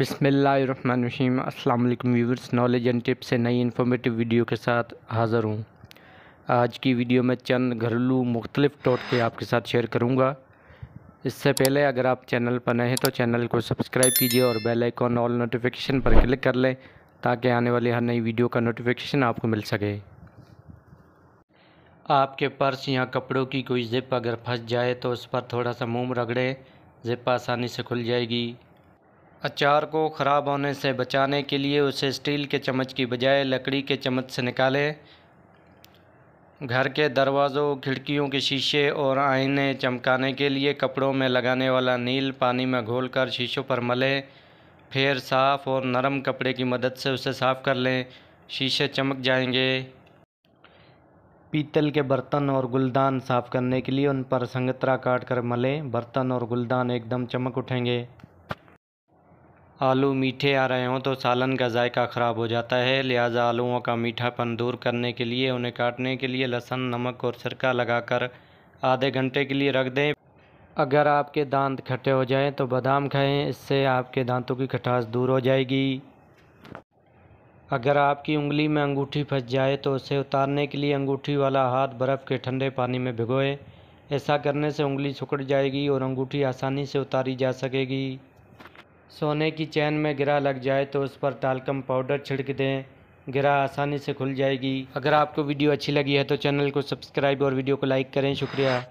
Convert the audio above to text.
बिसमीम अल्लाम viewers knowledge and tips से नई इन्फॉर्मेटिव वीडियो के साथ हाज़र हूँ आज की वीडियो में चंद घरेलू मुख्तलिफ़ टोटके आपके साथ शेयर करूँगा इससे पहले अगर आप चैनल पर नए हैं तो चैनल को सब्सक्राइब कीजिए और बेल आइकॉन ऑल नोटिफिकेशन पर क्लिक कर लें ताकि आने वाली हर नई वीडियो का नोटिफिकेशन आपको मिल सके आपके पर्स या कपड़ों की कोई ज़िप अगर फंस जाए तो उस पर थोड़ा सा मुँह रगड़ें ज़िप आसानी से खुल जाएगी अचार को ख़राब होने से बचाने के लिए उसे स्टील के चम्मच की बजाय लकड़ी के चम्मच से निकालें घर के दरवाज़ों खिड़कियों के शीशे और आईने चमकाने के लिए कपड़ों में लगाने वाला नील पानी में घोलकर शीशों पर मलें फिर साफ़ और नरम कपड़े की मदद से उसे साफ़ कर लें शीशे चमक जाएंगे पीतल के बर्तन और गुलदान साफ़ करने के लिए उन पर संगतरा काट कर मलें बर्तन और गुलदान एकदम चमक उठेंगे आलू मीठे आ रहे हों तो सालन का जायका ख़राब हो जाता है लिहाजा आलूओं का मीठापन दूर करने के लिए उन्हें काटने के लिए लहसुन नमक और सिरका लगाकर आधे घंटे के लिए रख दें अगर आपके दांत खट्टे हो जाएं तो बादाम खाएं इससे आपके दांतों की खटास दूर हो जाएगी अगर आपकी उंगली में अंगूठी फंस जाए तो उसे उतारने के लिए अंगूठी वाला हाथ बर्फ़ के ठंडे पानी में भिगोएं ऐसा करने से उंगली सुकड़ जाएगी और अंगूठी आसानी से उतारी जा सकेगी सोने की चैन में गिरा लग जाए तो उस पर टालकम पाउडर छिड़क दें गिरा आसानी से खुल जाएगी अगर आपको वीडियो अच्छी लगी है तो चैनल को सब्सक्राइब और वीडियो को लाइक करें शुक्रिया